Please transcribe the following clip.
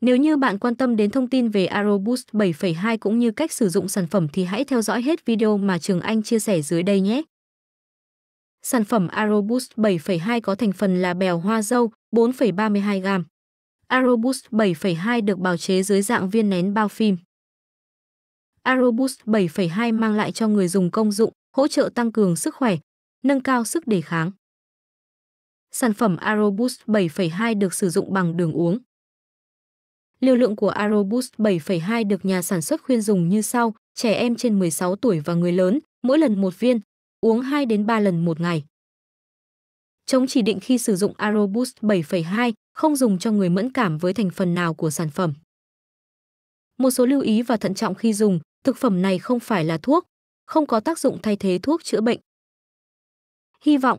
Nếu như bạn quan tâm đến thông tin về AeroBoost 7.2 cũng như cách sử dụng sản phẩm thì hãy theo dõi hết video mà Trường Anh chia sẻ dưới đây nhé. Sản phẩm AeroBoost 7.2 có thành phần là bèo hoa dâu 4,32 g. AeroBoost 7.2 được bào chế dưới dạng viên nén bao phim. AeroBoost 7.2 mang lại cho người dùng công dụng, hỗ trợ tăng cường sức khỏe, nâng cao sức đề kháng. Sản phẩm AeroBoost 7.2 được sử dụng bằng đường uống. Liều lượng của Aeroboost 7,2 được nhà sản xuất khuyên dùng như sau, trẻ em trên 16 tuổi và người lớn, mỗi lần một viên, uống 2 đến 3 lần một ngày. Chống chỉ định khi sử dụng Aeroboost 7,2 không dùng cho người mẫn cảm với thành phần nào của sản phẩm. Một số lưu ý và thận trọng khi dùng, thực phẩm này không phải là thuốc, không có tác dụng thay thế thuốc chữa bệnh. Hy vọng